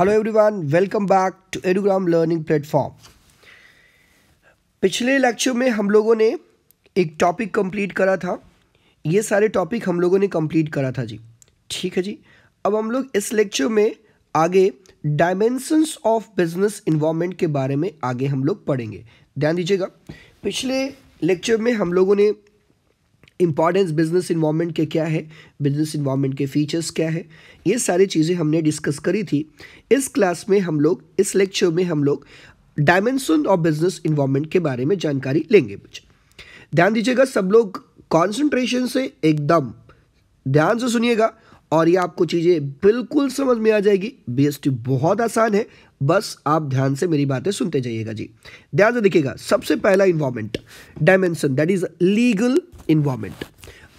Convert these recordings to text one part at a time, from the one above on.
Hello everyone welcome back to Edugram learning platform पिछले lecture में हम लोगों ने एक टॉपिक कंप्लीट करा था ये सारे टॉपिक हम लोगों ने कंप्लीट करा था जी ठीक है जी अब हम लोग इस लेक्चर में आगे डायमेंसन्स ऑफ बिजनेस इन्वॉर्मेंट के बारे में आगे हम लोग पढ़ेंगे ध्यान दीजिएगा पिछले लेक्चर में हम लोगों ने इम्पॉर्टेंस बिजनेस इन्वामेंट के क्या है बिजनेस इन्वामेंट के फीचर्स क्या है ये सारी चीज़ें हमने डिस्कस करी थी इस क्लास में हम लोग इस लेक्चर में हम लोग डायमेंशन ऑफ बिजनेस इन्वामेंट के बारे में जानकारी लेंगे ध्यान दीजिएगा सब लोग कॉन्सेंट्रेशन से एकदम ध्यान से सुनिएगा और ये आपको चीज़ें बिल्कुल समझ में आ जाएगी बी बहुत आसान है बस आप ध्यान से मेरी बातें सुनते जाइएगा जी ध्यान से देखिएगा सबसे पहला environment dimension that is legal environment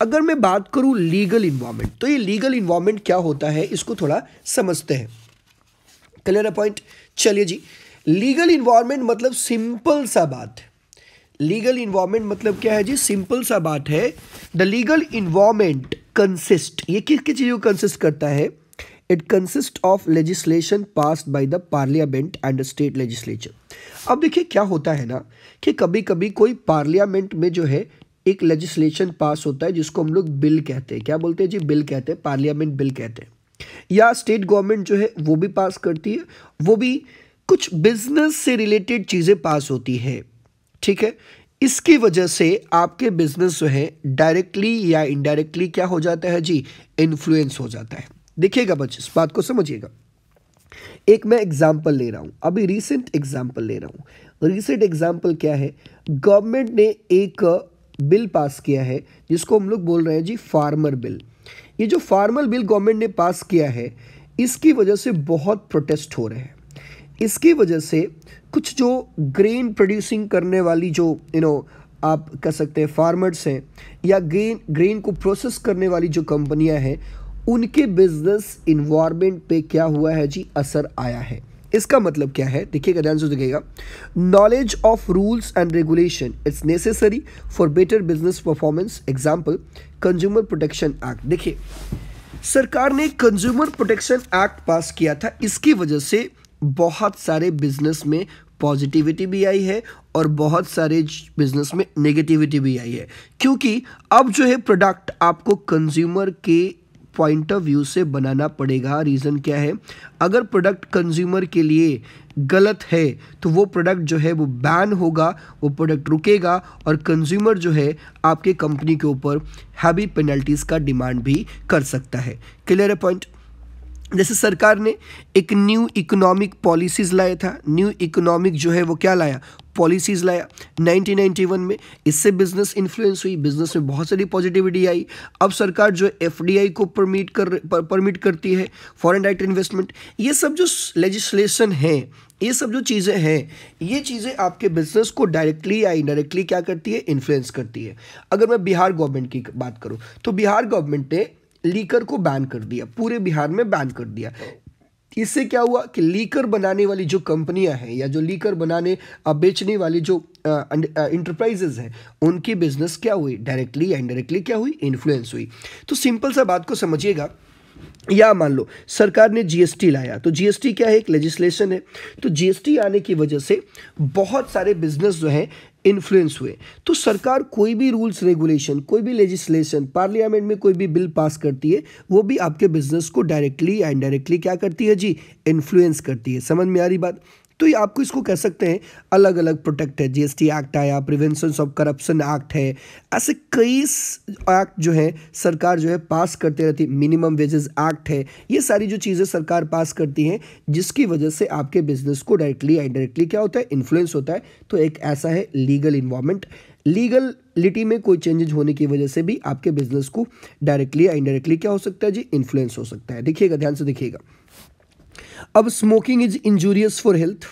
अगर मैं बात करूँ लीगल इन्वामेंट तो ये लीगल इन्वामेंट क्या होता है इसको थोड़ा समझते हैं क्लियर है पॉइंट चलिए जी लीगल इन्वामेंट मतलब सिंपल सा बात लीगल इन्वामेंट मतलब क्या है जी सिंपल सा बात है द लीगल इन्वामेंट कंसिस्ट ये किस किस चीज़ों को कंसिस्ट करता है it consist of legislation pass by the parliament and state legislature अब देखिए क्या होता है ना कि कभी कभी कोई पार्लियामेंट में जो है एक लेजिस्लेशन पास होता है जिसको हम लोग बिल कहते हैं क्या बोलते हैं जी बिल कहते हैं पार्लियामेंट बिल कहते हैं या स्टेट गवर्नमेंट जो है वो भी पास करती है वो भी कुछ बिजनेस से रिलेटेड चीज़ें पास होती है ठीक है इसकी वजह से आपके बिजनेस जो है डायरेक्टली या इनडायरेक्टली क्या हो जाता है जी इन्फ्लुएंस हो जाता है देखिएगा बच्चे इस बात को समझिएगा एक मैं एग्जाम्पल ले रहा हूँ अभी रिसेंट एग्जाम्पल ले रहा हूँ रिसेंट एग्जाम्पल क्या है गवर्नमेंट ने एक बिल पास किया है जिसको हम लोग बोल रहे हैं जी फार्मर बिल ये जो फार्मर बिल गवर्नमेंट ने पास किया है इसकी वजह से बहुत प्रोटेस्ट हो रहे हैं इसकी वजह से कुछ जो ग्रेन प्रोड्यूसिंग करने वाली जो यू नो आप कह सकते हैं फार्मर्स हैं या ग्रेन ग्रेन को प्रोसेस करने वाली जो कंपनियां हैं उनके बिजनेस इन्वायरमेंट पे क्या हुआ है जी असर आया है इसका मतलब क्या है देखिएगा ध्यान से देखिएगा knowledge of rules and regulation it's necessary for better business performance example consumer protection act देखिए सरकार ने कंज्यूमर प्रोटेक्शन एक्ट पास किया था इसकी वजह से बहुत सारे बिजनेस में पॉजिटिविटी भी आई है और बहुत सारे बिजनेस में नेगेटिविटी भी आई है क्योंकि अब जो है प्रोडक्ट आपको कंज्यूमर के पॉइंट ऑफ व्यू से बनाना पड़ेगा रीज़न क्या है अगर प्रोडक्ट कंज्यूमर के लिए गलत है तो वो प्रोडक्ट जो है वो बैन होगा वो प्रोडक्ट रुकेगा और कंज्यूमर जो है आपके कंपनी के ऊपर हैवी पेनल्टीज़ का डिमांड भी कर सकता है क्लियर है पॉइंट जैसे सरकार ने एक न्यू इकोनॉमिक पॉलिसीज़ लाया था न्यू इकोनॉमिक जो है वो क्या लाया पॉलिसीज़ लाया 1991 में इससे बिज़नेस इन्फ्लुएंस हुई बिज़नेस में बहुत सारी पॉजिटिविटी आई अब सरकार जो एफ को परमिट कर पर, परमिट करती है फॉरेन डायरेक्ट इन्वेस्टमेंट ये सब जो लेजिस्लेशन है ये सब जो चीज़ें हैं ये चीज़ें आपके बिजनेस को डायरेक्टली या इनडायरेक्टली क्या करती है इन्फ्लुएंस करती है अगर मैं बिहार गवर्नमेंट की बात करूँ तो बिहार गवर्नमेंट ने लीकर को बैन कर दिया पूरे बिहार में बैन कर दिया इससे क्या हुआ कि लीकर बनाने वाली जो कंपनियां हैं या जो लीकर बनाने बेचने वाली जो इंटरप्राइजेज हैं उनकी बिजनेस क्या हुई डायरेक्टली या इनडायरेक्टली क्या हुई इन्फ्लुएंस हुई तो सिंपल सा बात को समझिएगा या मान लो सरकार ने जीएसटी लाया तो जीएसटी क्या है एक लेजिस्लेशन है तो जीएसटी आने की वजह से बहुत सारे बिजनेस जो हैं इन्फ्लुएंस हुए तो सरकार कोई भी रूल्स रेगुलेशन कोई भी लेजिस्लेशन पार्लियामेंट में कोई भी बिल पास करती है वो भी आपके बिजनेस को डायरेक्टली या इनडायरेक्टली क्या करती है जी इन्फ्लुएंस करती है समझ में आ रही बात तो ये आपको इसको कह सकते हैं अलग अलग प्रोटेक्ट है जीएसटी एक्ट आया प्रिवेंशन ऑफ करप्शन एक्ट है ऐसे कई एक्ट जो है सरकार जो है पास करते रहती है मिनिमम वेजेस एक्ट है ये सारी जो चीज़ें सरकार पास करती हैं जिसकी वजह से आपके बिजनेस को डायरेक्टली इनडायरेक्टली क्या होता है इन्फ्लुएंस होता है तो एक ऐसा है लीगल इन्वॉर्मेंट लीगल लिटी में कोई चेंजेज होने की वजह से भी आपके बिजनेस को डायरेक्टली या इनडायरेक्टली क्या हो सकता है जी इन्फ्लुएंस हो सकता है देखिएगा ध्यान से देखिएगा अब smoking is injurious for health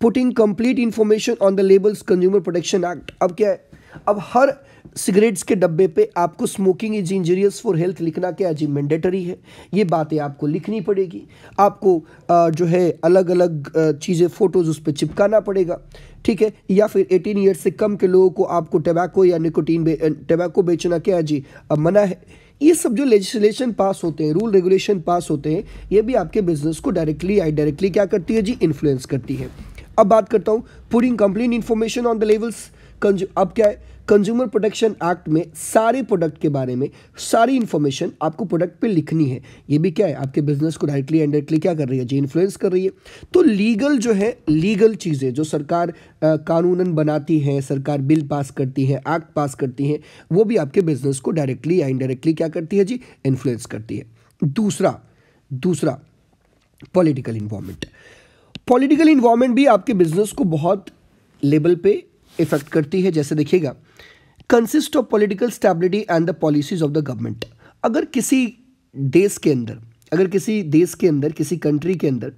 putting complete information on the labels consumer protection act अब क्या है अब हर सिगरेट्स के डब्बे पे आपको smoking is injurious for health लिखना क्या जी मैंडेटरी है ये बातें आपको लिखनी पड़ेगी आपको जो है अलग अलग चीज़ें फ़ोटोज़ उस पर चिपकाना पड़ेगा ठीक है या फिर 18 ईयर से कम के लोगों को आपको टबैको या निकोटीन टबैको बेचना क्या जी अब मना है ये सब जो लेजिस्लेशन पास होते हैं रूल रेगुलेशन पास होते हैं ये भी आपके बिजनेस को डायरेक्टली या डायरेक्टली क्या करती है जी इन्फ्लुएंस करती है अब बात करता हूँ putting complete information on the labels अब क्या है कंज्यूमर प्रोटेक्शन एक्ट में सारे प्रोडक्ट के बारे में सारी इन्फॉर्मेशन आपको प्रोडक्ट पे लिखनी है ये भी क्या है आपके बिजनेस को डायरेक्टली इनडायरेक्टली क्या कर रही है जी इन्फ्लुएंस कर रही है तो लीगल जो है लीगल चीज़ें जो सरकार कानूनन बनाती हैं सरकार बिल पास करती है एक्ट पास करती है वो भी आपके बिजनेस को डायरेक्टली या इनडायरेक्टली क्या करती है जी इन्फ्लुएंस करती है दूसरा दूसरा पॉलिटिकल इन्वॉर्मेंट पॉलिटिकल इन्वॉर्मेंट भी आपके बिजनेस को बहुत लेवल पे इफ़ेक्ट करती है जैसे देखिएगा consist of political stability and the policies of the government अगर किसी देश के अंदर अगर किसी देश के अंदर किसी कंट्री के अंदर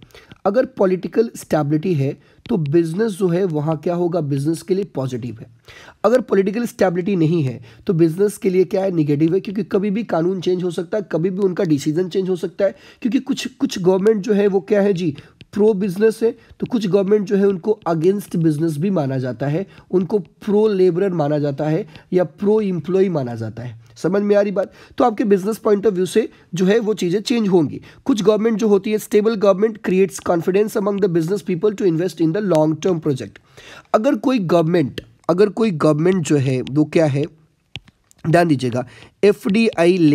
अगर पॉलिटिकल स्टेबिलिटी है तो बिज़नेस जो है वहाँ क्या होगा बिज़नेस के लिए पॉजिटिव है अगर पॉलिटिकल स्टेबिलिटी नहीं है तो बिज़नेस के लिए क्या है निगेटिव है क्योंकि कभी भी कानून चेंज हो सकता है कभी भी उनका डिसीजन चेंज हो सकता है क्योंकि कुछ कुछ गवर्नमेंट जो है वो क्या है जी प्रो बिजनेस है तो कुछ गवर्नमेंट जो है उनको अगेंस्ट बिजनेस भी माना जाता है उनको प्रो लेबरर माना जाता है या प्रो इम्प्लॉय माना जाता है समझ में आ रही बात तो आपके बिजनेस पॉइंट ऑफ व्यू से जो है वो चीज़ें चेंज होंगी कुछ गवर्नमेंट जो होती है stable government creates confidence among the business people to invest in the long term project अगर कोई गवर्नमेंट अगर कोई गवर्नमेंट जो है वो क्या है ध्यान दीजिएगा एफ ले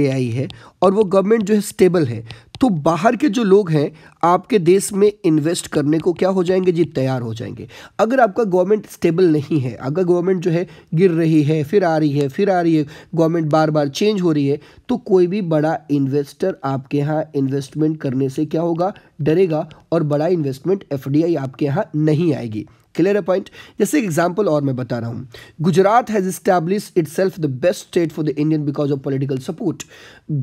आई है और वो गवर्नमेंट जो है स्टेबल है तो बाहर के जो लोग हैं आपके देश में इन्वेस्ट करने को क्या हो जाएंगे जी तैयार हो जाएंगे अगर आपका गवर्नमेंट स्टेबल नहीं है अगर गवर्नमेंट जो है गिर रही है फिर आ रही है फिर आ रही है गवर्नमेंट बार बार चेंज हो रही है तो कोई भी बड़ा इन्वेस्टर आपके यहाँ इन्वेस्टमेंट करने से क्या होगा डरेगा और बड़ा इन्वेस्टमेंट एफ आपके यहाँ नहीं आएगी क्लियर है पॉइंट जैसे एक एग्जाम्पल और मैं बता रहा हूँ Gujarat has establish itself the best state for the Indian because of political support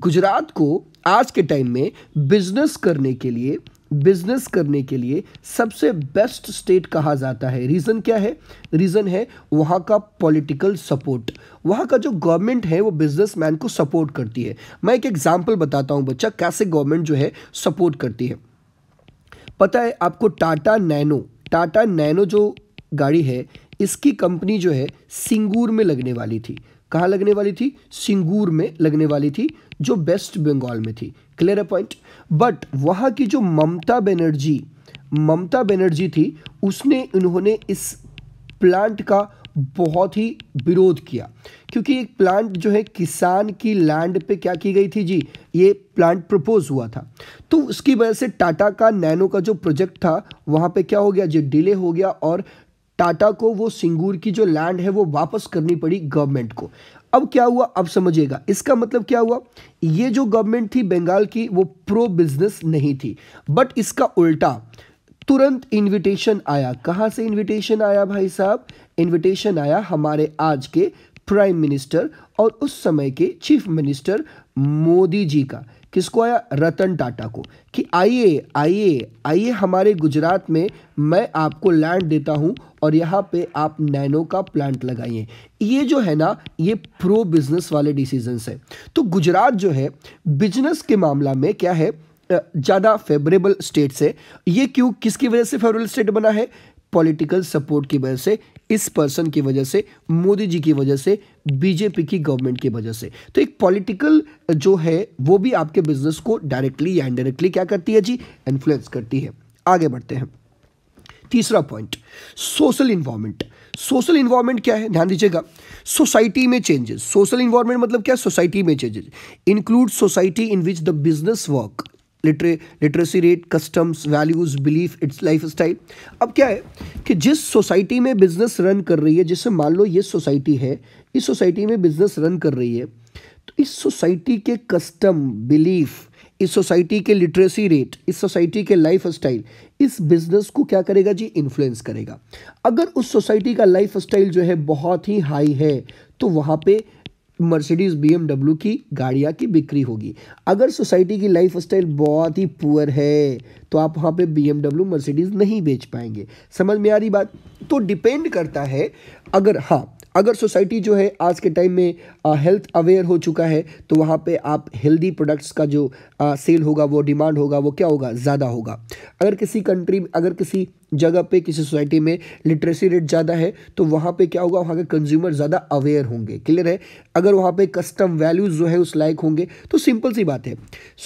Gujarat को आज के टाइम में बिजनेस करने के लिए बिजनेस करने के लिए सबसे बेस्ट स्टेट कहा जाता है रीज़न क्या है रीज़न है वहाँ का पॉलिटिकल सपोर्ट वहाँ का जो गवर्नमेंट है वो बिजनेसमैन को सपोर्ट करती है मैं एक एग्जांपल बताता हूँ बच्चा कैसे गवर्नमेंट जो है सपोर्ट करती है पता है आपको टाटा नैनो टाटा नैनो जो गाड़ी है इसकी कंपनी जो है सिंगूर में लगने वाली थी कहाँ लगने वाली थी सिंगूर में लगने वाली थी जो वेस्ट बंगाल में थी क्लियर है पॉइंट बट वहाँ की जो ममता बनर्जी ममता बनर्जी थी उसने उन्होंने इस प्लांट का बहुत ही विरोध किया क्योंकि एक प्लांट जो है किसान की लैंड पे क्या की गई थी जी ये प्लांट प्रपोज हुआ था तो उसकी वजह से टाटा का नैनो का जो प्रोजेक्ट था वहाँ पे क्या हो गया जी डिले हो गया और टाटा को वो सिंगूर की जो लैंड है वो वापस करनी पड़ी गवर्नमेंट को अब क्या हुआ अब समझिएगा इसका मतलब क्या हुआ ये जो गवर्नमेंट थी बंगाल की वो प्रो बिजनेस नहीं थी बट इसका उल्टा तुरंत इनविटेशन आया कहाँ से इनविटेशन आया भाई साहब इनविटेशन आया हमारे आज के प्राइम मिनिस्टर और उस समय के चीफ मिनिस्टर मोदी जी का किसको आया रतन टाटा को कि आइए आइए आइए हमारे गुजरात में मैं आपको लैंड देता हूँ और यहाँ पे आप नैनो का प्लांट लगाइए ये जो है ना ये प्रो बिजनेस वाले डिसीजंस है तो गुजरात जो है बिजनेस के मामला में क्या है ज़्यादा फेवरेबल स्टेट से ये क्यों किसकी वजह से फेवरेबल स्टेट बना है पॉलिटिकल सपोर्ट की वजह से इस पर्सन की वजह से मोदी जी की वजह से बीजेपी की गवर्नमेंट की वजह से तो एक पॉलिटिकल जो है वो भी आपके बिजनेस को डायरेक्टली या इनडायरेक्टली क्या करती है जी इन्फ्लुएंस करती है आगे बढ़ते हैं तीसरा point social environment social environment क्या है ध्यान दीजिएगा सोसाइटी में चेंजेस सोशल इन्वॉर्मेंट मतलब क्या सोसाइटी में changes include society in which the business work literacy rate customs values belief its life style अब क्या है कि जिस सोसाइटी में बिज़नेस रन कर रही है जैसे मान लो ये सोसाइटी है इस सोसाइटी में बिज़नेस रन कर रही है तो इस सोसाइटी के कस्टम बिलीफ इस सोसाइटी के लिटरेसी रेट इस सोसाइटी के लाइफ स्टाइल इस बिजनेस को क्या करेगा जी इन्फ्लुएंस करेगा अगर उस सोसाइटी का लाइफ स्टाइल जो है बहुत ही हाई है तो वहाँ पे मर्सिडीज बीएमडब्ल्यू की गाड़ियाँ की बिक्री होगी अगर सोसाइटी की लाइफ स्टाइल बहुत ही पुअर है तो आप वहाँ पे बीएमडब्ल्यू मर्सिडीज नहीं बेच पाएंगे समझ में आ रही बात तो डिपेंड करता है अगर हाँ अगर सोसाइटी जो है आज के टाइम में हेल्थ अवेयर हो चुका है तो वहाँ पे आप हेल्दी प्रोडक्ट्स का जो आ, सेल होगा वो डिमांड होगा वो क्या होगा ज़्यादा होगा अगर किसी कंट्री अगर किसी जगह पे किसी सोसाइटी में लिटरेसी रेट ज़्यादा है तो वहाँ पे क्या होगा वहाँ के कंज्यूमर ज़्यादा अवेयर होंगे क्लियर है अगर वहाँ पे कस्टम वैल्यूज जो है उस लायक होंगे तो सिंपल सी बात है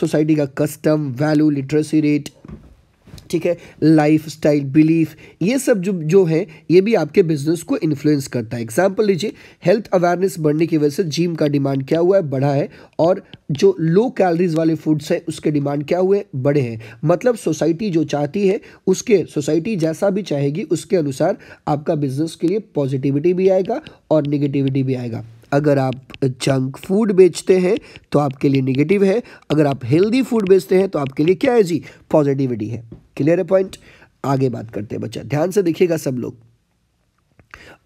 सोसाइटी का कस्टम वैल्यू लिटरेसी रेट ठीक है लाइफ स्टाइल बिलीफ ये सब जो जो है ये भी आपके बिजनेस को इन्फ्लुएंस करता है एग्जाम्पल लीजिए हेल्थ अवेयरनेस बढ़ने की वजह से जिम का डिमांड क्या हुआ है बढ़ा है और जो लो कैलरीज वाले फूड्स हैं उसके डिमांड क्या हुए बड़े हैं मतलब सोसाइटी जो चाहती है उसके सोसाइटी जैसा भी चाहेगी उसके अनुसार आपका बिजनेस के लिए पॉजिटिविटी भी आएगा और निगेटिविटी भी आएगा अगर आप जंक फूड बेचते हैं तो आपके लिए निगेटिव है अगर आप हेल्दी फूड बेचते हैं तो आपके लिए क्या है जी पॉजिटिविटी है क्लियर है पॉइंट आगे बात करते हैं बच्चा ध्यान से देखिएगा सब लोग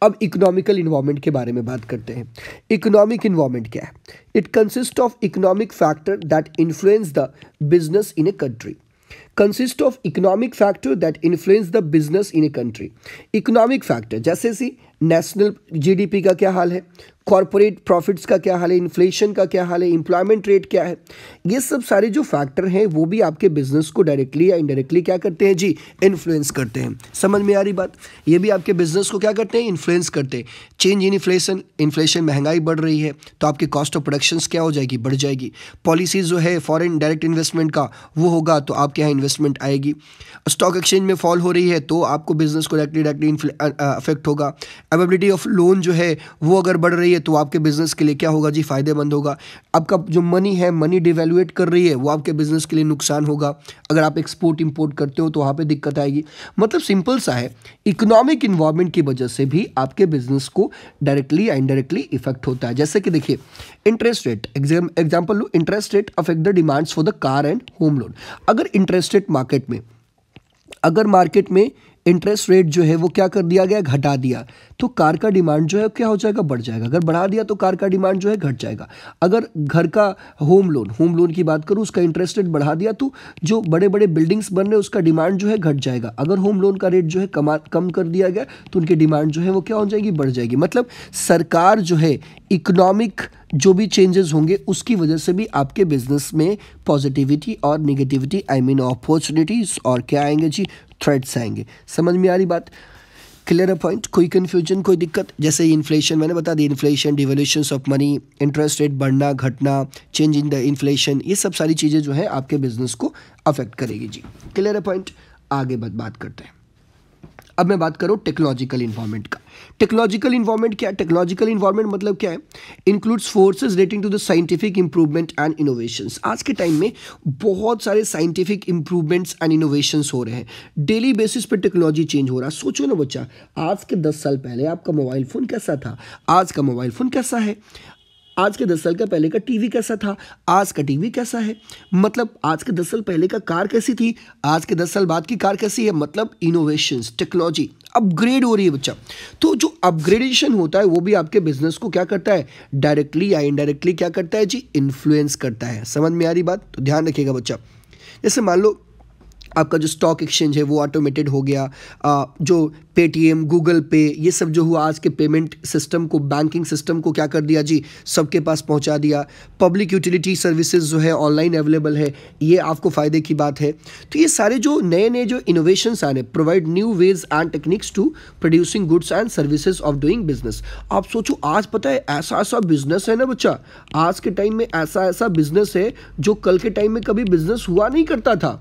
अब इकोनॉमिकल इन्वायरमेंट के बारे में बात करते हैं इकोनॉमिक इन्वायमेंट क्या है it consist of economic factor that influence the business in a country consist of economic factor that influence the business in a country economic factor जैसे सी नेशनल जीडीपी का क्या हाल है कॉरपोरेट प्रॉफिट्स का क्या हाल है इन्फ्लेशन का क्या हाल है इम्प्लॉयमेंट रेट क्या है ये सब सारे जो फैक्टर हैं वो भी आपके बिजनेस को डायरेक्टली या इनडायरेक्टली क्या करते हैं जी इन्फ्लुएंस करते हैं समझ में आ रही बात ये भी आपके बिजनेस को क्या करते हैं इन्फ्लुएंस करते हैं चेंज इन इन्फ्लेशन इन्फ्लेशन महंगाई बढ़ रही है तो आपकी कॉस्ट ऑफ प्रोडक्शन क्या हो जाएगी बढ़ जाएगी पॉलिसी जो है फॉरन डायरेक्ट इन्वेस्टमेंट का वो होगा तो आपके यहाँ इन्वेस्टमेंट आएगी स्टॉक एक्सचेंज में फॉल हो रही है तो आपको बिजनेस को डायरेक्टली डायरेक्टली अफेक्ट होगा अवेबिलिटी ऑफ लोन जो है वो अगर बढ़ रही है तो आपके बिजनेस के लिए क्या होगा जी फायदेमंद होगा आपका जो मनी है मनी डिवेल्यूएट कर रही है वो आपके बिजनेस के लिए नुकसान होगा अगर आप एक्सपोर्ट इम्पोर्ट करते हो तो वहाँ पर दिक्कत आएगी मतलब सिंपल सा है इकोनॉमिक इन्वायरमेंट की वजह से भी आपके बिजनेस को डायरेक्टली या इनडायरेक्टली इफेक्ट होता है जैसे कि देखिए interest rate example low interest rate affect the demands for the car and home loan अगर इंटरेस्ट रेट मार्केट में अगर मार्केट में इंटरेस्ट रेट जो है वो क्या कर दिया गया घटा दिया तो कार का डिमांड जो है क्या हो जाएगा बढ़ जाएगा अगर बढ़ा दिया तो कार का डिमांड जो है घट जाएगा अगर घर का होम लोन होम लोन की बात करूँ उसका इंटरेस्ट रेट बढ़ा दिया तो जो बड़े बड़े बिल्डिंग्स बन रहे उसका डिमांड जो है घट जाएगा अगर होम लोन का रेट जो है कमा कम कर दिया गया तो उनकी डिमांड जो है वो क्या हो जाएगी बढ़ जाएगी मतलब सरकार जो है इकोनॉमिक जो भी चेंजेस होंगे उसकी वजह से भी आपके बिजनेस में पॉजिटिविटी और निगेटिविटी आई मीन अपॉर्चुनिटीज़ और क्या आएंगे जी थ्रेड्स आएंगे समझ में आ रही बात क्लियर अ पॉइंट कोई कन्फ्यूजन कोई दिक्कत जैसे इन्फ्लेशन मैंने बता दी inflation devolution of money interest rate बढ़ना घटना चेंज इन द इन्फ्लेशन ये सब सारी चीज़ें जो है आपके बिजनेस को अफेक्ट करेगी जी क्लियर अ पॉइंट आगे बात करते हैं अब मैं बात करूँ टेक्नोलॉजिकल इन्वायरमेंट का टेक्नोलॉजिकल इन्वायरमेंट क्या है टेक्नोलॉजिकल इन्वायरमेंट मतलब क्या है includes forces relating to the scientific improvement and innovations आज के टाइम में बहुत सारे साइंटिफिक इंप्रूवमेंट्स एंड इनोवेशंस हो रहे हैं डेली बेसिस पर टेक्नोलॉजी चेंज हो रहा है सोचो ना बच्चा आज के दस साल पहले आपका मोबाइल फ़ोन कैसा था आज का मोबाइल फ़ोन कैसा है आज के दस साल का पहले का टीवी कैसा था आज का टीवी कैसा है मतलब आज के दस साल पहले का कार कैसी थी आज के दस साल बाद की कार कैसी है मतलब इनोवेशन टेक्नोलॉजी अपग्रेड हो रही है बच्चा तो जो अपग्रेडेशन होता है वो भी आपके बिजनेस को क्या करता है डायरेक्टली या इनडायरेक्टली क्या करता है जी इन्फ्लुएंस करता है समझ में आ रही बात तो ध्यान रखिएगा बच्चा जैसे मान लो आपका जो स्टॉक एक्सचेंज है वो ऑटोमेटेड हो गया आ, जो पेटीएम गूगल पे ये सब जो हुआ आज के पेमेंट सिस्टम को बैंकिंग सिस्टम को क्या कर दिया जी सबके पास पहुंचा दिया पब्लिक यूटिलिटी सर्विसेज जो है ऑनलाइन अवेलेबल है ये आपको फ़ायदे की बात है तो ये सारे जो नए नए जो इनोवेशंस आने provide new ways and techniques to producing goods and services of doing business आप सोचो आज पता है ऐसा ऐसा बिजनेस है ना बच्चा आज के टाइम में ऐसा ऐसा बिजनेस है जो कल के टाइम में कभी बिजनेस हुआ नहीं करता था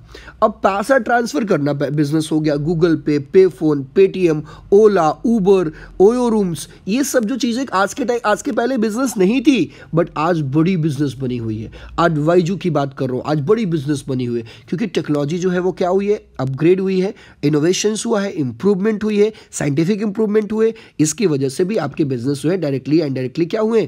अब पैसा ट्रांसफ़र करना बिजनेस हो गया Google pay pay phone Paytm Paytm Ola Uber OYO rooms ये सब जो चीज़ें आज के टाइम आज के पहले बिजनेस नहीं थी बट आज बड़ी बिजनेस बनी हुई है आज वाइजू की बात कर रहा हूँ आज बड़ी बिजनेस बनी हुई है क्योंकि टेक्नोलॉजी जो है वो क्या हुई है अपग्रेड हुई है इनोवेशन हुआ है इंप्रूवमेंट हुई है साइंटिफिक इंप्रूवमेंट हुए इसकी वजह से भी आपके बिजनेस जो है डायरेक्टली एंड डायरेक्टली क्या हुए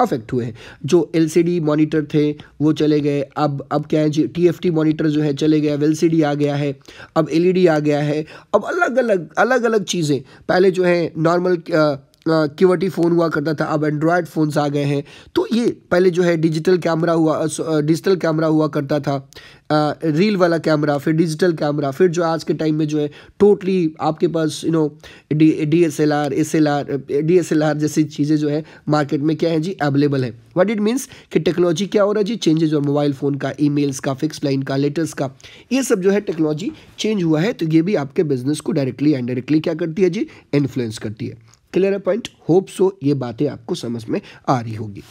अफेक्ट हुए हैं जो एलसीडी मॉनिटर थे वो चले गए अब अब क्या है जी टीएफटी मॉनिटर जो है चले गए अब एलसीडी आ गया है अब एलईडी e आ गया है अब अलग अलग अलग अलग चीज़ें पहले जो है नॉर्मल कीवटी फ़ोन हुआ करता था अब एंड्रॉयड फ़ोन्स आ गए हैं तो ये पहले जो है डिजिटल कैमरा हुआ डिजिटल कैमरा हुआ करता था आ, रील वाला कैमरा फिर डिजिटल कैमरा फिर जो आज के टाइम में जो है टोटली आपके पास you know D D S L R S L R D S L R जैसी चीज़ें जो है मार्केट में क्या है जी अवेलेबल है वट इट मीन्स कि टेक्नोलॉजी क्या हो रहा है जी चेंजेज और मोबाइल फ़ोन का ई का फिक्स लाइन का लेटर्स का ये सब जो है टेक्नोलॉजी चेंज हुआ है तो ये भी आपके बिजनेस को डायरेक्टली इनडायरेक्टली क्या करती है जी इन्फ्लुएंस करती है क्लियर है पॉइंट होप सो ये बातें आपको समझ में आ रही होगी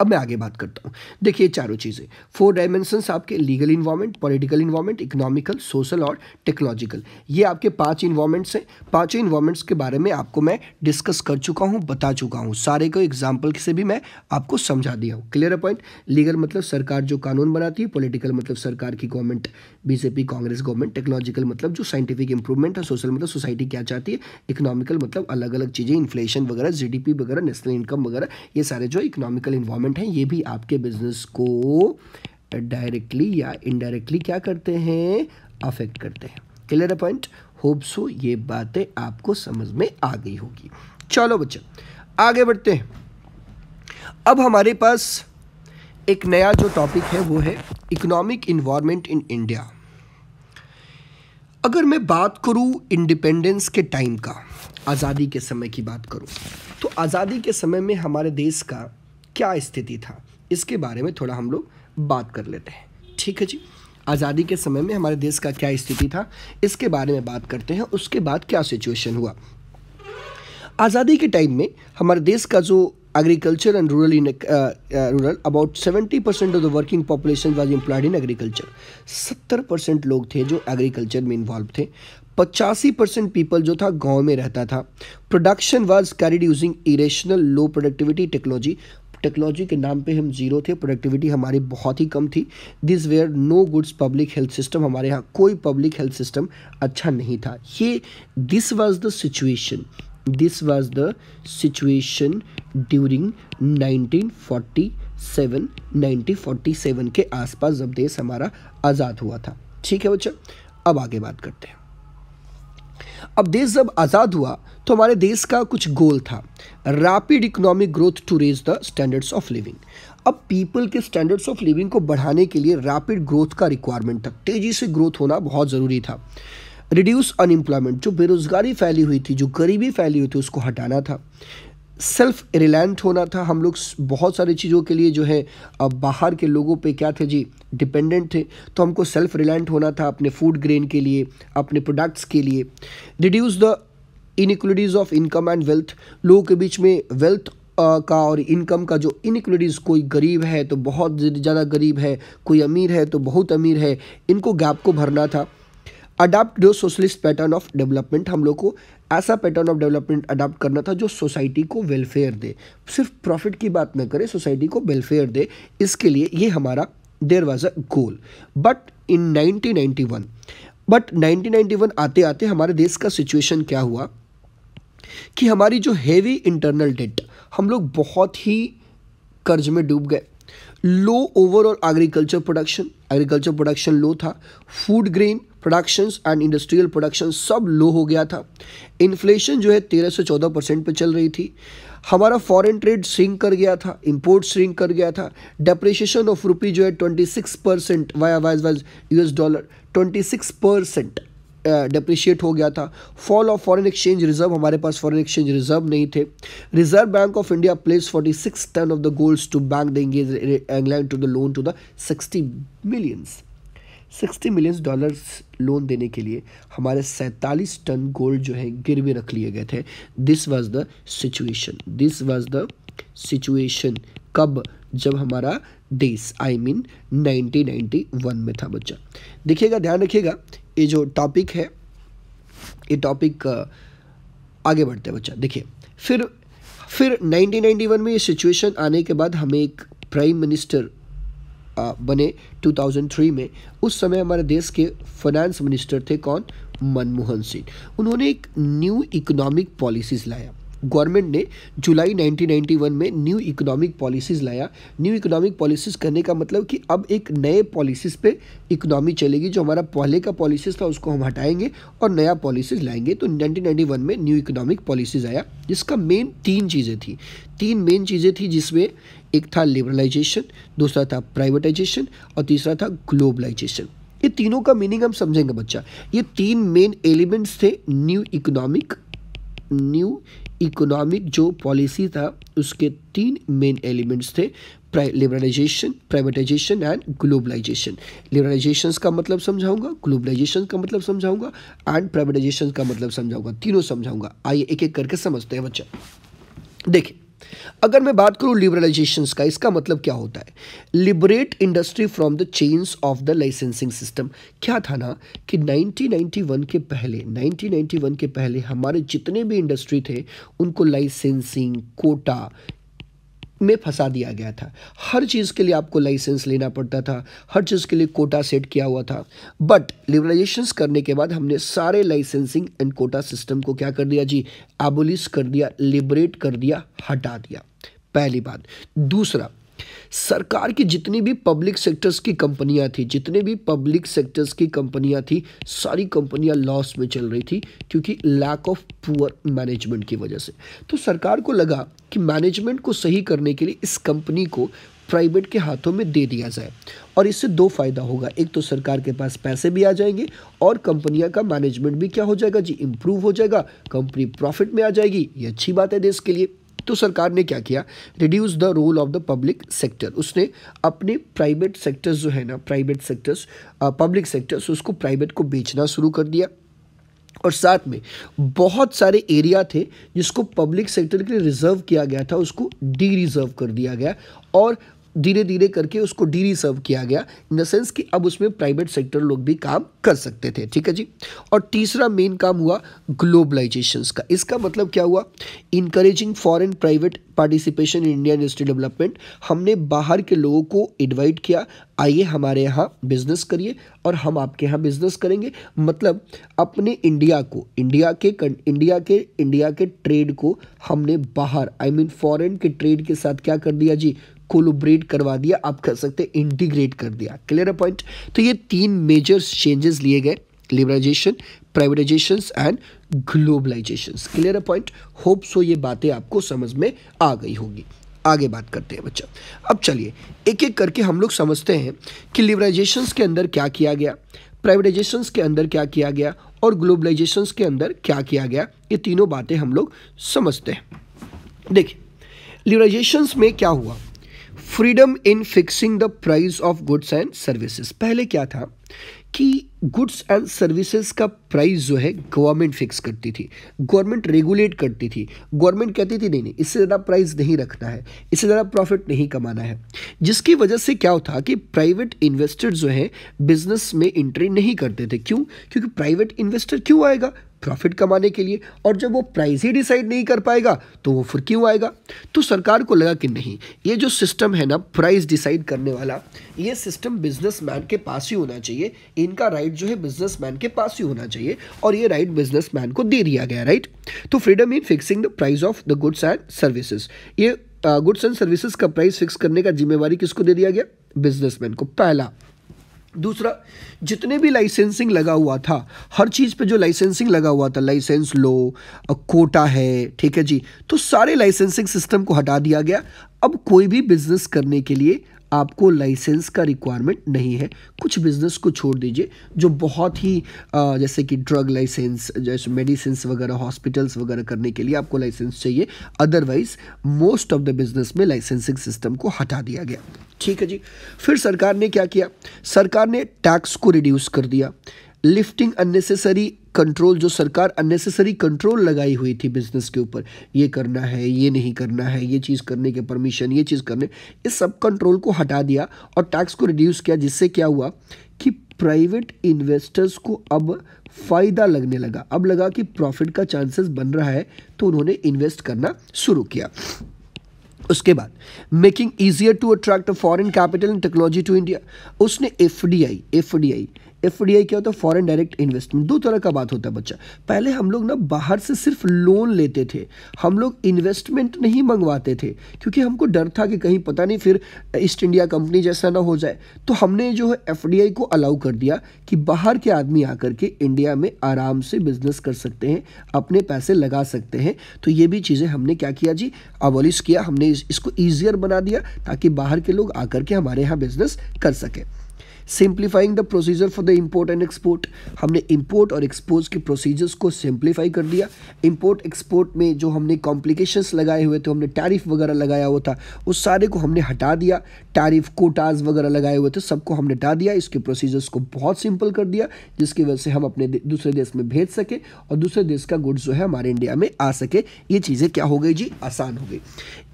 अब मैं आगे बात करता हूँ देखिए चारों चीज़ें फोर डायमेंशंस आपके legal environment political environment economical social और टेक्नोलॉजिकल ये आपके पांच इन्वायरमेंट्स हैं पांचों इन्वायरमेंट्स के बारे में आपको मैं डिस्कस कर चुका हूँ बता चुका हूँ सारे को एग्जाम्पल से भी मैं आपको समझा दिया हूँ क्लियर पॉइंट लीगल मतलब सरकार जो कानून बनाती है पोलिटिकल मतलब सरकार की government BJP Congress government technological मतलब जो साइंटिफिक इंप्रूवमेंट है सोशल मतलब सोसाइटी क्या चाहती है इकोनॉमिकल मतलब अलग अलग चीज़ें इन्फ्लेशन वगैरह जी वगैरह नेशनल इनकम वगैरह ये सारे जो इकोनॉमिकल इन्वायरमेंट इन्वेस्टमेंट हैं ये भी आपके बिजनेस को डायरेक्टली या इनडायरेक्टली क्या करते हैं अफेक्ट करते हैं क्लियर पॉइंट होप सो ये बातें आपको समझ में आ गई होगी चलो बच्चों आगे बढ़ते हैं अब हमारे पास एक नया जो टॉपिक है वो है इकोनॉमिक इन्वायरमेंट इन इंडिया अगर मैं बात करूं इंडिपेंडेंस के टाइम का आज़ादी के समय की बात करूं तो आज़ादी के समय में हमारे देश का क्या स्थिति था इसके बारे में थोड़ा हम लोग बात कर लेते हैं ठीक है जी आज़ादी के समय में हमारे देश का क्या स्थिति था इसके बारे में बात करते हैं उसके बाद क्या सिचुएशन हुआ आज़ादी के टाइम में हमारे देश का जो agriculture and rural in uh, uh, rural about 70% of the working population was employed in agriculture लोग थे जो एग्रीकल्चर में इन्वॉल्व थे पचासी परसेंट पीपल जो था गांव में रहता था production was carried using irrational low productivity technology technology के नाम पे हम जीरो थे प्रोडक्टिविटी हमारी बहुत ही कम थी this were no goods public health system हमारे यहाँ कोई पब्लिक हेल्थ सिस्टम अच्छा नहीं था ये this was the situation this was the situation during 1947 1947 के आसपास जब देश हमारा आज़ाद हुआ था ठीक है बच्चा अब आगे बात करते हैं अब देश जब आज़ाद हुआ तो हमारे देश का कुछ गोल था rapid economic growth to raise the standards of living अब पीपल के स्टैंडर्ड्स ऑफ लिविंग को बढ़ाने के लिए रैपिड ग्रोथ का रिक्वायरमेंट था तेज़ी से ग्रोथ होना बहुत ज़रूरी था रिड्यूस अनएम्प्लॉयमेंट जो बेरोज़गारी फैली हुई थी जो गरीबी फैली हुई थी उसको हटाना था सेल्फ रिलायंट होना था हम लोग बहुत सारी चीज़ों के लिए जो है बाहर के लोगों पे क्या थे जी डिपेंडेंट थे तो हमको सेल्फ रिलायंट होना था अपने फूड ग्रेन के लिए अपने प्रोडक्ट्स के लिए reduce the inequalities of income and wealth लोगों के बीच में वेल्थ का और इनकम का जो इनक्वलिटीज़ कोई गरीब है तो बहुत ज़्यादा गरीब है कोई अमीर है तो बहुत अमीर है इनको गैप को भरना था adopt socialist pattern of development हम लोग को ऐसा पैटर्न ऑफ डेवलपमेंट अडॉप्ट करना था जो सोसाइटी को वेलफेयर दे सिर्फ प्रॉफिट की बात ना करें सोसाइटी को वेलफेयर दे इसके लिए ये हमारा there was a goal but in 1991 but 1991 आते आते हमारे देश का सिचुएशन क्या हुआ कि हमारी जो हैवी इंटरनल डेट हम लोग बहुत ही कर्ज में डूब गए low overall agriculture production agriculture production low था food grain productions and industrial production सब लो हो गया था इन्फ्लेशन जो है तेरह से चौदह परसेंट पर चल रही थी हमारा फॉरेन ट्रेड श्रिंक कर गया था इंपोर्ट श्रिंक कर गया था डेप्रिशिएशन ऑफ रुपी जो है ट्वेंटी सिक्स परसेंट वाई वाइज वाइज यू dollar twenty six percent depreciate हो गया था fall of foreign exchange reserve हमारे पास फॉरेन एक्सचेंज रिजर्व नहीं थे reserve bank of India place 46 ton of the golds to bank देंगे England to the loan to the 60 millions 60 millions dollars loan देने के लिए हमारे सैंतालीस टन गोल्ड जो है गिरवी रख लिए गए थे this was the situation this was the situation कब जब हमारा देश आई मीन 1991 में था बच्चा देखिएगा ध्यान रखिएगा ये जो टॉपिक है ये टॉपिक आगे बढ़ते हैं बच्चा देखिए फिर फिर 1991 में ये सिचुएशन आने के बाद हमें एक प्राइम मिनिस्टर बने 2003 में उस समय हमारे देश के फाइनेंस मिनिस्टर थे कौन मनमोहन सिंह उन्होंने एक न्यू इकोनॉमिक पॉलिसीज लाया गवर्नमेंट ने जुलाई 1991 में न्यू इकोनॉमिक पॉलिसीज़ लाया न्यू इकोनॉमिक पॉलिसीज़ करने का मतलब कि अब एक नए पॉलिसीज़ पे इकोनॉमी चलेगी जो हमारा पहले का पॉलिसीज़ था उसको हम हटाएंगे और नया पॉलिसीज़ लाएंगे तो 1991 में न्यू इकोनॉमिक पॉलिसीज़ आया जिसका मेन तीन चीज़ें थी तीन मेन चीज़ें थी जिसमें एक था लिबरलाइजेशन दूसरा था प्राइवेटाइजेशन और तीसरा था ग्लोबलाइजेशन ये तीनों का मीनिंग हम समझेंगे बच्चा ये तीन मेन एलिमेंट्स थे न्यू इकोनॉमिक न्यू इकोनॉमिक जो पॉलिसी था उसके तीन मेन एलिमेंट्स थे liberalisation privatisation and globalisation liberalisation का मतलब समझाऊंगा ग्लोबलाइजेशन का मतलब समझाऊंगा एंड प्राइवेटाइजेशन का मतलब समझाऊंगा तीनों समझाऊंगा आइए एक एक करके समझते हैं बच्चा देखिए अगर मैं बात करूं लिबरलाइजेशन का इसका मतलब क्या होता है liberate industry from the chains of the licensing system क्या था ना कि 1991 के पहले 1991 के पहले हमारे जितने भी इंडस्ट्री थे उनको लाइसेंसिंग कोटा में फंसा दिया गया था हर चीज़ के लिए आपको लाइसेंस लेना पड़ता था हर चीज़ के लिए कोटा सेट किया हुआ था बट लिबरलाइजेशन करने के बाद हमने सारे लाइसेंसिंग एंड कोटा सिस्टम को क्या कर दिया जी एबोलिस कर दिया लिबरेट कर दिया हटा दिया पहली बात दूसरा सरकार की जितनी भी पब्लिक सेक्टर्स की कंपनियां थी जितने भी पब्लिक सेक्टर्स की कंपनियां थी सारी कंपनियां लॉस में चल रही थी क्योंकि लैक ऑफ पुअर मैनेजमेंट की वजह से तो सरकार को लगा कि मैनेजमेंट को सही करने के लिए इस कंपनी को प्राइवेट के हाथों में दे दिया जाए और इससे दो फायदा होगा एक तो सरकार के पास पैसे भी आ जाएंगे और कंपनियां का मैनेजमेंट भी क्या हो जाएगा जी इम्प्रूव हो जाएगा कंपनी प्रॉफिट में आ जाएगी ये अच्छी बात है देश के लिए तो सरकार ने क्या किया reduce the role of the public sector उसने अपने प्राइवेट सेक्टर्स जो है ना प्राइवेट सेक्टर्स पब्लिक सेक्टर्स उसको प्राइवेट को बेचना शुरू कर दिया और साथ में बहुत सारे एरिया थे जिसको पब्लिक सेक्टर के लिए रिजर्व किया गया था उसको डी रिजर्व कर दिया गया और धीरे धीरे करके उसको डी सर्व किया गया इन द सेंस कि अब उसमें प्राइवेट सेक्टर लोग भी काम कर सकते थे ठीक है जी और तीसरा मेन काम हुआ ग्लोबलाइजेशन का इसका मतलब क्या हुआ encouraging foreign private participation in Indian industry development हमने बाहर के लोगों को इन्वाइट किया आइए हमारे यहाँ बिजनेस करिए और हम आपके यहाँ बिजनेस करेंगे मतलब अपने इंडिया को इंडिया के इंडिया के इंडिया के ट्रेड को हमने बाहर आई मीन फॉरेन के ट्रेड के साथ क्या कर दिया जी कोलोब्रेट करवा दिया आप कह सकते हैं इंटीग्रेट कर दिया क्लियर पॉइंट तो ये तीन मेजर चेंजेस लिए गए liberalisation privatisation and globalisation clear point hope so ये बातें आपको समझ में आ गई होगी आगे बात करते हैं बच्चा अब चलिए एक एक करके हम लोग समझते हैं कि लिबराइजेशन के अंदर क्या किया गया प्राइवेटाइजेशन के अंदर क्या किया गया और ग्लोबलाइजेशन के अंदर क्या किया गया ये तीनों बातें हम लोग समझते हैं देखिए लिबराइजेशन में क्या हुआ freedom in fixing the price of goods and services पहले क्या था कि गुड्स एंड सर्विसेज का प्राइस जो है गवर्नमेंट फिक्स करती थी गवर्नमेंट रेगुलेट करती थी गवर्नमेंट कहती थी नहीं नहीं इससे ज़्यादा प्राइस नहीं रखना है इससे ज़्यादा प्रॉफिट नहीं कमाना है जिसकी वजह से क्या होता कि प्राइवेट इन्वेस्टर जो है बिजनेस में इंट्री नहीं करते थे क्यों क्योंकि प्राइवेट इन्वेस्टर क्यों आएगा प्रॉफिट कमाने के लिए और जब वो प्राइस ही डिसाइड नहीं कर पाएगा तो वो फिर क्यों आएगा तो सरकार को लगा कि नहीं ये जो सिस्टम है ना प्राइस डिसाइड करने वाला ये सिस्टम बिजनेसमैन के पास ही होना चाहिए इनका राइट जो है बिजनेसमैन के पास ही होना चाहिए और ये राइट बिजनेसमैन को दे दिया गया राइट तो freedom in fixing the price of the goods and services ये गुड्स एंड सर्विसेज का प्राइस फिक्स करने का जिम्मेवारी किसको दे दिया गया बिजनेसमैन को पहला दूसरा जितने भी लाइसेंसिंग लगा हुआ था हर चीज़ पे जो लाइसेंसिंग लगा हुआ था लाइसेंस लो कोटा है ठीक है जी तो सारे लाइसेंसिंग सिस्टम को हटा दिया गया अब कोई भी बिजनेस करने के लिए आपको लाइसेंस का रिक्वायरमेंट नहीं है कुछ बिज़नेस को छोड़ दीजिए जो बहुत ही जैसे कि ड्रग लाइसेंस जैसे मेडिसिन वगैरह हॉस्पिटल्स वगैरह करने के लिए आपको लाइसेंस चाहिए otherwise most of the business में लाइसेंसिंग सिस्टम को हटा दिया गया ठीक है जी फिर सरकार ने क्या किया सरकार ने टैक्स को रिड्यूस कर दिया लिफ्टिंग अननेसेसरी कंट्रोल जो सरकार अननेसेसरी कंट्रोल लगाई हुई थी बिजनेस के ऊपर ये करना है ये नहीं करना है ये चीज़ करने के परमिशन ये चीज़ करने इस सब कंट्रोल को हटा दिया और टैक्स को रिड्यूस किया जिससे क्या हुआ कि प्राइवेट इन्वेस्टर्स को अब फ़ायदा लगने लगा अब लगा कि प्रॉफिट का चांसेस बन रहा है तो उन्होंने इन्वेस्ट करना शुरू किया उसके बाद making easier to attract foreign capital and technology to India उसने F D I F D I F क्या होता है फ़ॉरन डायरेक्ट इन्वेस्टमेंट दो तरह का बात होता है बच्चा पहले हम लोग ना बाहर से सिर्फ लोन लेते थे हम लोग इन्वेस्टमेंट नहीं मंगवाते थे क्योंकि हमको डर था कि कहीं पता नहीं फिर ईस्ट इंडिया कंपनी जैसा ना हो जाए तो हमने जो है एफ को अलाउ कर दिया कि बाहर के आदमी आकर के इंडिया में आराम से बिजनेस कर सकते हैं अपने पैसे लगा सकते हैं तो ये भी चीज़ें हमने क्या किया जी अबॉलिश किया हमने इसको ईजियर बना दिया ताकि बाहर के लोग आकर के हमारे यहाँ बिजनेस कर सकें simplifying the procedure for the import and export हमने इम्पोर्ट और एक्सपोर्ट के प्रोसीजर्स को सिंप्लीफाई कर दिया इम्पोर्ट एक्सपोर्ट में जो हमने कॉम्प्लिकेशन लगाए हुए थे हमने टैरिफ वगैरह लगाया हुआ था उस सारे को हमने हटा दिया टैरिफ कोटाज वगैरह लगाए हुए थे सबको हमने हटा दिया इसके प्रोसीजर्स को बहुत सिंपल कर दिया जिसकी वजह से हम अपने दूसरे देश में भेज सकें और दूसरे देश का गुड्स जो है हमारे इंडिया में आ सके ये चीज़ें क्या हो गई जी आसान हो गई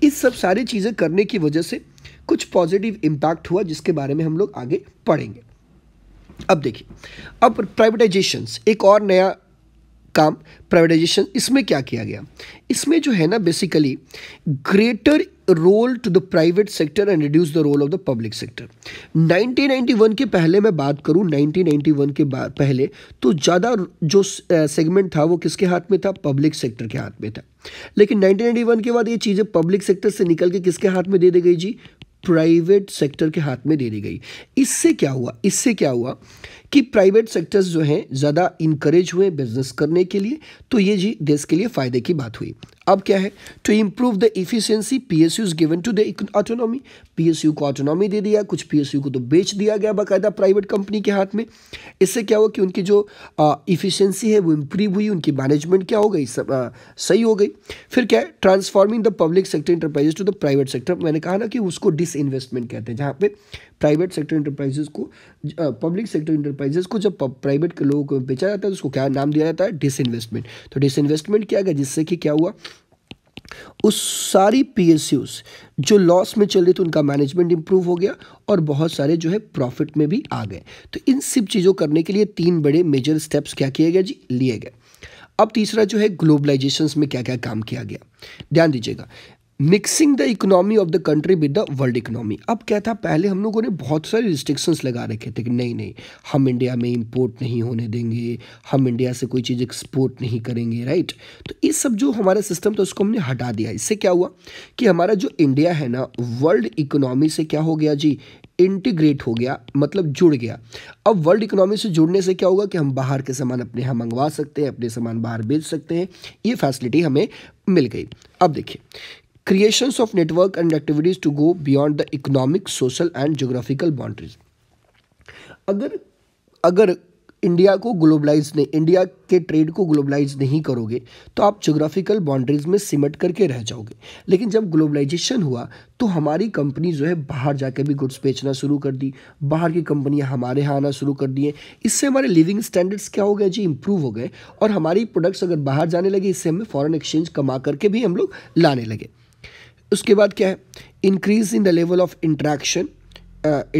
इस सब सारी चीज़ें करने की वजह से कुछ पॉजिटिव इम्पैक्ट हुआ जिसके बारे में हम लोग आगे पढ़ेंगे अब देखिए अब प्राइवेटाइजेशंस एक और नया काम प्राइवेटाइजेशन इसमें क्या किया गया इसमें जो है ना basically greater role to the private sector and reduce the role of the public sector 1991 के पहले मैं बात करूं 1991 के बाद पहले तो ज़्यादा जो सेगमेंट था वो किसके हाथ में था पब्लिक सेक्टर के हाथ में था लेकिन 1991 के बाद ये चीज़ें पब्लिक सेक्टर से निकल के किसके हाथ में दे दी गई जी प्राइवेट सेक्टर के हाथ में दे दी गई इससे क्या हुआ इससे क्या हुआ कि प्राइवेट सेक्टर्स जो हैं ज़्यादा इंकरेज हुए बिजनेस करने के लिए तो ये जी देश के लिए फ़ायदे की बात हुई अब क्या है to improve the efficiency P S is given to the autonomy P S U को ऑटोनॉमी दे दिया कुछ पी एस यू को तो बेच दिया गया बाकायदा प्राइवेट कंपनी के हाथ में इससे क्या हुआ कि उनकी जो इफिशियंसी है वो इम्प्रूव हुई उनकी मैनेजमेंट क्या हो गई सब आ, सही हो गई फिर क्या है transforming the public sector enterprises to the private sector मैंने कहा ना कि उसको डिस इन्वेस्टमेंट कहते हैं जहाँ पे प्राइवेट सेक्टर इंटरप्राइजेज को पब्लिक सेक्टर इंटरप्राइजेज को जब प्राइवेट के लोगों को बेचा जाता है तो उसको क्या नाम दिया जाता है डिसइन्वेस्टमेंट तो डिसइन्वेस्टमेंट क्या गया जिससे कि क्या हुआ उस सारी पी जो लॉस में चल रही थी उनका मैनेजमेंट इंप्रूव हो गया और बहुत सारे जो है प्रॉफिट में भी आ गए तो इन सब चीज़ों करने के लिए तीन बड़े मेजर स्टेप्स क्या किए गए जी लिए गए अब तीसरा जो है ग्लोबलाइजेशन में क्या क्या काम किया गया ध्यान दीजिएगा mixing the economy of the country with the world economy अब क्या था पहले हम लोगों ने बहुत सारे रिस्ट्रिक्शंस लगा रखे थे कि नहीं नहीं हम इंडिया में इंपोर्ट नहीं होने देंगे हम इंडिया से कोई चीज़ एक्सपोर्ट नहीं करेंगे राइट तो ये सब जो हमारा सिस्टम था उसको हमने हटा दिया इससे क्या हुआ कि हमारा जो इंडिया है ना वर्ल्ड इकोनॉमी से क्या हो गया जी इंटीग्रेट हो गया मतलब जुड़ गया अब वर्ल्ड इकोनॉमी से जुड़ने से क्या होगा कि हम बाहर के सामान अपने यहाँ मंगवा सकते हैं अपने सामान बाहर बेच सकते हैं ये फैसिलिटी हमें मिल गई अब देखिए creations of network and activities to go beyond the economic social and geographical boundaries अगर अगर इंडिया को ग्लोबलाइज नहीं इंडिया के ट्रेड को ग्लोबलाइज नहीं करोगे तो आप जोग्राफिकल बाउंड्रीज में सिमट करके रह जाओगे लेकिन जब ग्लोबलाइजेशन हुआ तो हमारी कंपनी जो है बाहर जाकर भी गुड्स बेचना शुरू कर दी बाहर की कंपनियां हमारे यहाँ आना शुरू कर दिए इससे हमारे लिविंग स्टैंडर्ड्स क्या हो गए जी इम्प्रूव हो गए और हमारी प्रोडक्ट्स अगर बाहर जाने लगे इससे हमें फॉरन एक्सचेंज कमा करके भी हम लोग लाने लगे उसके बाद क्या है increase in the level of interaction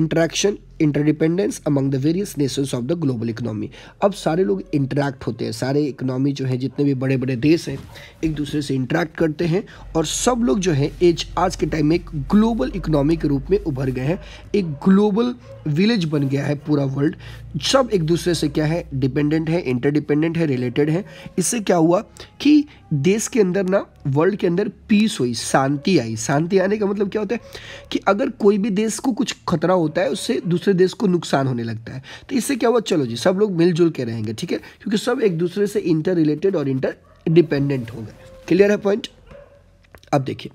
interaction interdependence among the various nations of the global economy अब सारे लोग इंटरेक्ट होते हैं सारे इकोनॉमी जो है जितने भी बड़े बड़े देश हैं एक दूसरे से इंटरेक्ट करते हैं और सब लोग जो है एज आज के टाइम में एक ग्लोबल इकोनॉमी के रूप में उभर गए हैं एक ग्लोबल विलेज बन गया है पूरा वर्ल्ड सब एक दूसरे से क्या है डिपेंडेंट है इंटरडिपेंडेंट है रिलेटेड है इससे क्या हुआ कि देश के अंदर ना वर्ल्ड के अंदर पीस हुई शांति आई शांति आने का मतलब क्या होता है कि अगर कोई भी देश को कुछ खतरा होता है उससे दूसरे दूसरे देश को नुकसान होने लगता है तो इससे क्या हुआ चलो जी सब लोग मिलजुल के रहेंगे ठीक है क्योंकि सब एक दूसरे से इंटर रिलेटेड और इंटर डिपेंडेंट हो गए क्लियर है पॉइंट अब देखिए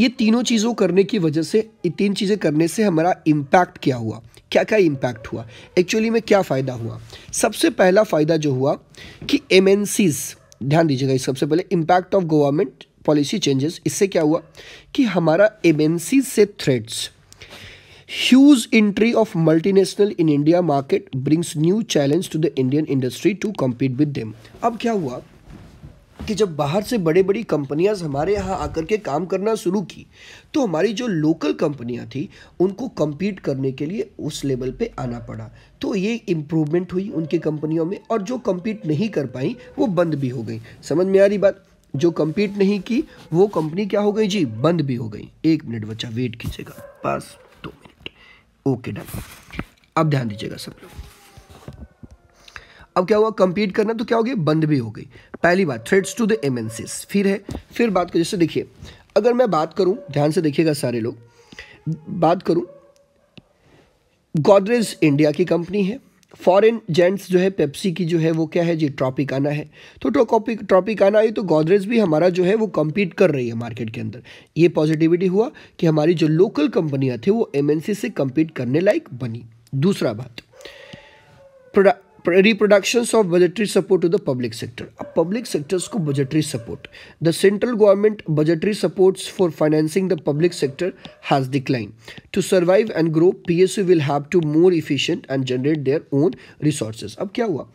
ये तीनों चीज़ों करने की वजह से ये तीन चीज़ें करने से हमारा इम्पैक्ट क्या हुआ क्या क्या इम्पैक्ट हुआ एक्चुअली में क्या फ़ायदा हुआ सबसे पहला फ़ायदा जो हुआ कि एम ध्यान दीजिएगा इस सबसे पहले impact of government policy changes इससे क्या हुआ कि हमारा एम से थ्रेड्स Huge entry of multinational in India market brings new challenge to the Indian industry to compete with them. अब क्या हुआ कि जब बाहर से बड़े बड़ी कंपनियां हमारे यहाँ आकर के काम करना शुरू की तो हमारी जो लोकल कंपनियां थी उनको कम्पीट करने के लिए उस लेवल पे आना पड़ा तो ये इम्प्रूवमेंट हुई उनकी कंपनियों में और जो कम्पीट नहीं कर पाई वो बंद भी हो गई समझ में आ रही बात जो कम्पीट नहीं की वो कंपनी क्या हो गई जी बंद भी हो गई एक मिनट बच्चा वेट कीजिएगा पास ओके डन अब ध्यान दीजिएगा सब लोग अब क्या हुआ कंप्लीट करना तो क्या हो गया बंद भी हो गई पहली बात थ्रेड्स टू द एमएनसीज फिर है फिर बात करें जैसे देखिए अगर मैं बात करूं ध्यान से देखिएगा सारे लोग बात करूं गोदरेज इंडिया की कंपनी है फॉरेन जेंट्स जो है पेप्सी की जो है वो क्या है जी ट्रॉपिकाना है तो ट्रॉपिक ट्रॉपिकाना आई तो गोदरेज भी हमारा जो है वो कम्पीट कर रही है मार्केट के अंदर ये पॉजिटिविटी हुआ कि हमारी जो लोकल कंपनियाँ थी वो एमएनसी से कम्पीट करने लायक बनी दूसरा बात product reproduction of budgetary support to the public sector अब पब्लिक सेक्टर्स को budgetary support the central government budgetary supports for financing the public sector has decline to survive and grow P S U will have to more efficient and generate their own resources अब क्या हुआ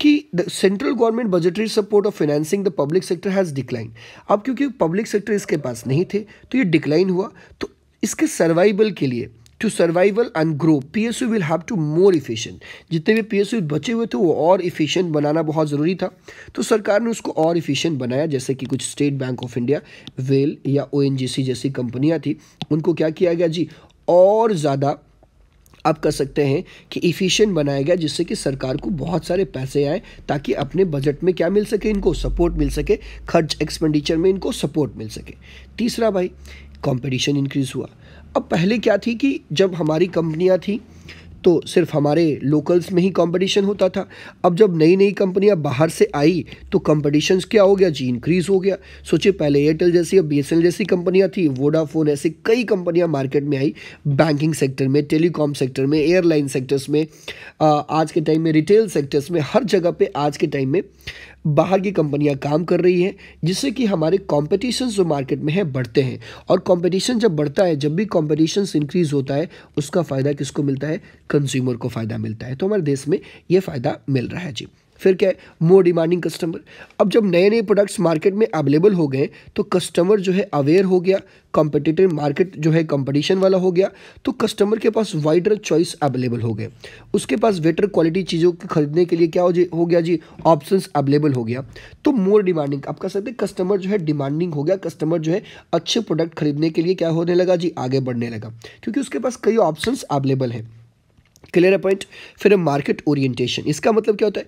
कि the central government budgetary support of financing the public sector has decline अब क्योंकि public sector इसके पास नहीं थे तो ये डिक्लाइन हुआ तो इसके सर्वाइवल के लिए to survival and grow P S U will have to more efficient जितने भी पी एस यू बचे हुए थे वो और इफ़िशियंट बनाना बहुत ज़रूरी था तो सरकार ने उसको और इफिशियंट बनाया जैसे कि कुछ State Bank of India well या ओ जैसी कंपनियाँ थी उनको क्या किया गया जी और ज़्यादा आप कर सकते हैं कि इफ़िशियंट बनाया गया जिससे कि सरकार को बहुत सारे पैसे आए ताकि अपने बजट में क्या मिल सके इनको सपोर्ट मिल सके खर्च एक्सपेंडिचर में इनको सपोर्ट मिल सके तीसरा भाई कंपटीशन इंक्रीज़ हुआ अब पहले क्या थी कि जब हमारी कंपनियां थी तो सिर्फ हमारे लोकल्स में ही कंपटीशन होता था अब जब नई नई कंपनियां बाहर से आई तो कंपटीशन क्या हो गया जी इंक्रीज़ हो गया सोचिए पहले एयरटेल जैसी या बी जैसी कंपनियां थी वोडाफोन ऐसी कई कंपनियां मार्केट में आई बैंकिंग सेक्टर में टेलीकॉम सेक्टर में एयरलाइन सेक्टर्स में आज के टाइम में रिटेल सेक्टर्स में हर जगह पर आज के टाइम में बाहर की कंपनियां काम कर रही हैं जिससे कि हमारे कॉम्पिटिशन जो मार्केट में है बढ़ते हैं और कॉम्पिटिशन जब बढ़ता है जब भी कॉम्पिटिशन इंक्रीज होता है उसका फ़ायदा किसको मिलता है कंज्यूमर को फ़ायदा मिलता है तो हमारे देश में ये फ़ायदा मिल रहा है जी फिर क्या है मोर डिमांडिंग कस्टमर अब जब नए नए प्रोडक्ट्स मार्केट में अवेलेबल हो गए तो कस्टमर जो है अवेयर हो गया कॉम्पिटिटिव मार्केट जो है कंपटीशन वाला हो गया तो कस्टमर के पास वाइडर चॉइस अवेलेबल हो गए उसके पास बेटर क्वालिटी चीज़ों के खरीदने के लिए क्या हो जी हो गया जी ऑप्शंस अवेलेबल हो गया तो मोर डिमांडिंग आप कह सकते हैं कस्टमर जो है डिमांडिंग हो गया कस्टमर जो है अच्छे प्रोडक्ट खरीदने के लिए क्या होने लगा जी आगे बढ़ने लगा क्योंकि उसके पास कई ऑप्शन अवेलेबल हैं क्लियर पॉइंट फिर मार्केट ओरिएंटेशन इसका मतलब क्या होता है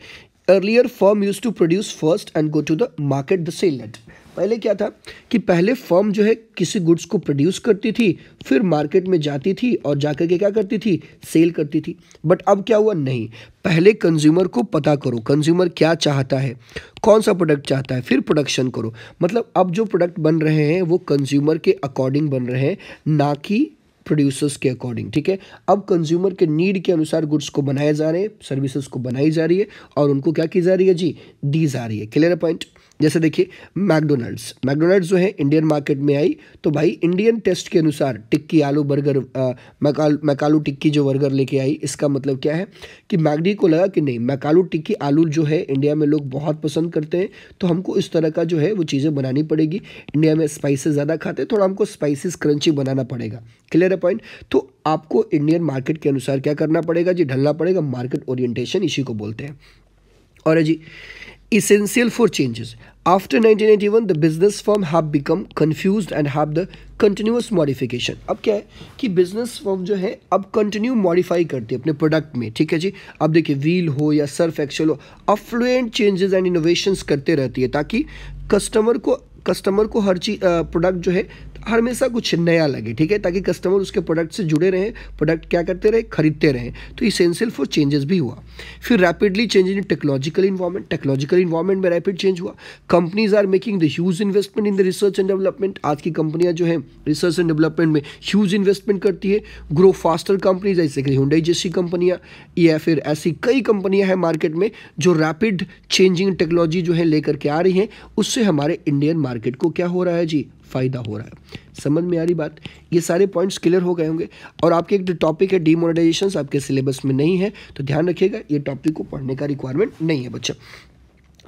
earlier firm use to produce first and go to the market the sell late पहले क्या था कि पहले फर्म जो है किसी गुड्स को प्रोड्यूस करती थी फिर मार्केट में जाती थी और जाकर के क्या करती थी सेल करती थी बट अब क्या हुआ नहीं पहले कंज्यूमर को पता करो कंज्यूमर क्या चाहता है कौन सा प्रोडक्ट चाहता है फिर प्रोडक्शन करो मतलब अब जो प्रोडक्ट बन रहे हैं वो कंज्यूमर के अकॉर्डिंग बन रहे हैं ना कि प्रोड्यूसर्स के अकॉर्डिंग ठीक है अब कंज्यूमर के नीड के अनुसार गुड्स को बनाए जा रहे हैं सर्विसेज को बनाई जा रही है और उनको क्या की जा रही है जी दी जा रही है क्लियर पॉइंट जैसे देखिए मैकडोनल्ड्स मैकडोनल्ड्स जो है इंडियन मार्केट में आई तो भाई इंडियन टेस्ट के अनुसार टिक्की आलू बर्गर मैकाल मैकालू टिक्की जो बर्गर लेके आई इसका मतलब क्या है कि मैगडी को लगा कि नहीं मैकालू टिक्की आलू जो है इंडिया में लोग बहुत पसंद करते हैं तो हमको इस तरह का जो है वो चीज़ें बनानी पड़ेगी इंडिया में स्पाइसेस ज़्यादा खाते हैं थोड़ा हमको स्पाइसिस क्रंची बनाना पड़ेगा क्लियर है पॉइंट तो आपको इंडियन मार्केट के अनुसार क्या करना पड़ेगा जी ढलना पड़ेगा मार्केट ओरिएंटेशन इसी को बोलते हैं और जी essential for changes. After 1991, the business firm have become confused and have the continuous modification. अब क्या है कि business firm जो है अब continue modify करती है अपने product में ठीक है जी अब देखिए wheel हो या surf excel हो affluent changes and innovations करते रहती है ताकि customer को कस्टमर को हर चीज प्रोडक्ट जो है हमेशा कुछ नया लगे ठीक है ताकि कस्टमर उसके प्रोडक्ट से जुड़े रहें प्रोडक्ट क्या करते रहे खरीदते रहें तो इसेंशियल फॉर चेंजेस भी हुआ फिर rapidly change in technological environment technological environment में रैपिड चेंज हुआ companies are making the huge investment in the research and development आज की कंपनियाँ जो हैं रिसर्च एंड डेवलपमेंट में ह्यूज इन्वेस्टमेंट करती है ग्रो फास्टर कंपनीज ऐसे कहीं हुडई जैसी कंपनियाँ या फिर ऐसी कई कंपनियाँ हैं मार्केट में जो रैपिड चेंजिंग टेक्नोलॉजी जो है लेकर के आ रही हैं उससे हमारे इंडियन मार्केट को क्या हो रहा है जी फ़ायदा हो रहा है समझ में आ रही बात ये सारे पॉइंट्स क्लियर हो गए होंगे और आपके एक टॉपिक है डीमोनेटाइजेशन आपके सिलेबस में नहीं है तो ध्यान रखिएगा ये टॉपिक को पढ़ने का रिक्वायरमेंट नहीं है बच्चा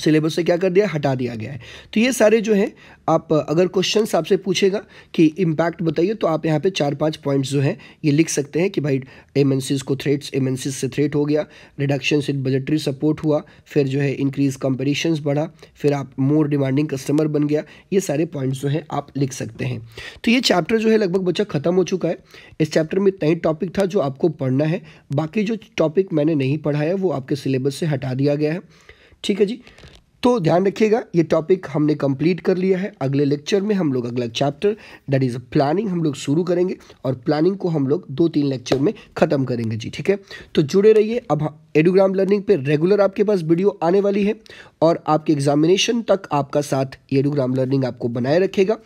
सिलेबस से क्या कर दिया हटा दिया गया है तो ये सारे जो हैं आप अगर क्वेश्चन आपसे पूछेगा कि इम्पैक्ट बताइए तो आप यहाँ पे चार पांच पॉइंट्स जो हैं ये लिख सकते हैं कि भाई एमएनसीज को थ्रेट्स एमएनसीज से थ्रेट हो गया रिडक्शन इन बजटरी सपोर्ट हुआ फिर जो है इंक्रीज कंपटिशन बढ़ा फिर आप मोर डिमांडिंग कस्टमर बन गया ये सारे पॉइंट्स जो हैं आप लिख सकते हैं तो ये चैप्टर जो है लगभग बच्चा ख़त्म हो चुका है इस चैप्टर में तय टॉपिक था जो आपको पढ़ना है बाकी जो टॉपिक मैंने नहीं पढ़ाया वो आपके सिलेबस से हटा दिया गया है ठीक है जी तो ध्यान रखिएगा ये टॉपिक हमने कंप्लीट कर लिया है अगले लेक्चर में हम लोग अगला चैप्टर दैट इज़ प्लानिंग हम लोग शुरू करेंगे और प्लानिंग को हम लोग दो तीन लेक्चर में ख़त्म करेंगे जी ठीक है तो जुड़े रहिए अब एडोग्राम लर्निंग पे रेगुलर आपके पास वीडियो आने वाली है और आपके एग्जामिनेशन तक आपका साथ एडोग्राम लर्निंग आपको बनाए रखेगा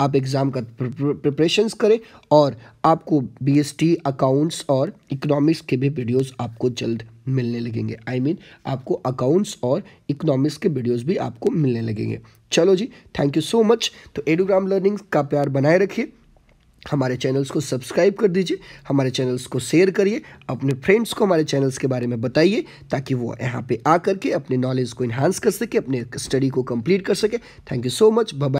आप एग्ज़ाम का प्रिपरेशंस करें और आपको बीएसटी अकाउंट्स और इकोनॉमिक्स के भी वीडियोस आपको जल्द मिलने लगेंगे आई I मीन mean, आपको अकाउंट्स और इकोनॉमिक्स के वीडियोज़ भी आपको मिलने लगेंगे चलो जी थैंक यू सो मच तो एडोग्राम लर्निंग का प्यार बनाए रखिए हमारे चैनल्स को सब्सक्राइब कर दीजिए हमारे चैनल्स को शेयर करिए अपने फ्रेंड्स को हमारे चैनल्स के बारे में बताइए ताकि वो यहाँ पे आ करके अपने नॉलेज को इन्हांस कर सके अपने स्टडी को कंप्लीट कर सके thank you so much bye